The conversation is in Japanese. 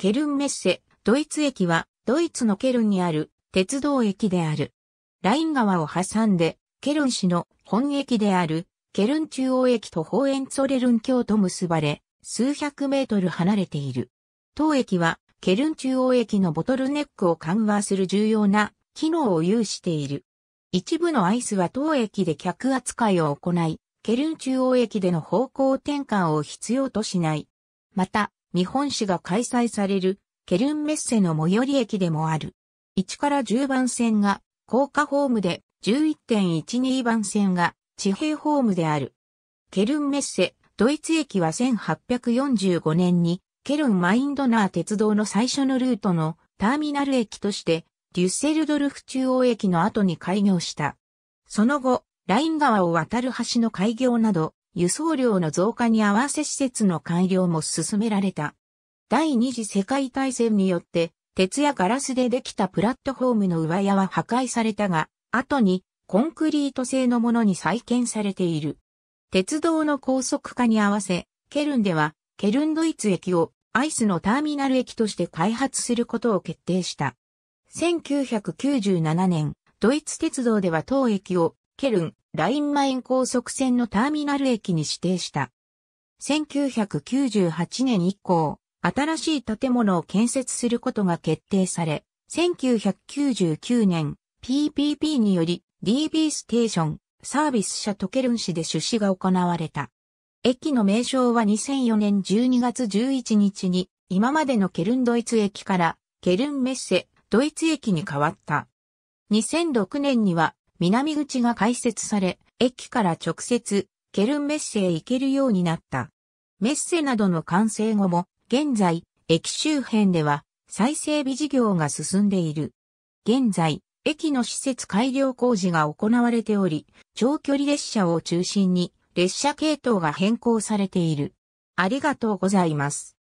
ケルンメッセ、ドイツ駅は、ドイツのケルンにある鉄道駅である。ライン川を挟んで、ケルン市の本駅である、ケルン中央駅とホーエンツォレルン橋と結ばれ、数百メートル離れている。当駅は、ケルン中央駅のボトルネックを緩和する重要な機能を有している。一部のアイスは当駅で客扱いを行い、ケルン中央駅での方向転換を必要としない。また、日本史が開催されるケルンメッセの最寄り駅でもある。1から10番線が高架ホームで、11.12番線が地平ホームである。ケルンメッセ、ドイツ駅は1845年にケルンマインドナー鉄道の最初のルートのターミナル駅として、デュッセルドルフ中央駅の後に開業した。その後、ライン川を渡る橋の開業など、輸送量の増加に合わせ施設の改良も進められた。第二次世界大戦によって、鉄やガラスでできたプラットフォームの上屋は破壊されたが、後にコンクリート製のものに再建されている。鉄道の高速化に合わせ、ケルンでは、ケルンドイツ駅をアイスのターミナル駅として開発することを決定した。1997年、ドイツ鉄道では当駅をケルン、ラインマイン高速線のターミナル駅に指定した。1998年以降、新しい建物を建設することが決定され、1999年 PPP により DB ステーションサービス社トケルン市で出資が行われた。駅の名称は2004年12月11日に今までのケルンドイツ駅からケルンメッセドイツ駅に変わった。2006年には南口が開設され、駅から直接、ケルンメッセへ行けるようになった。メッセなどの完成後も、現在、駅周辺では、再整備事業が進んでいる。現在、駅の施設改良工事が行われており、長距離列車を中心に、列車系統が変更されている。ありがとうございます。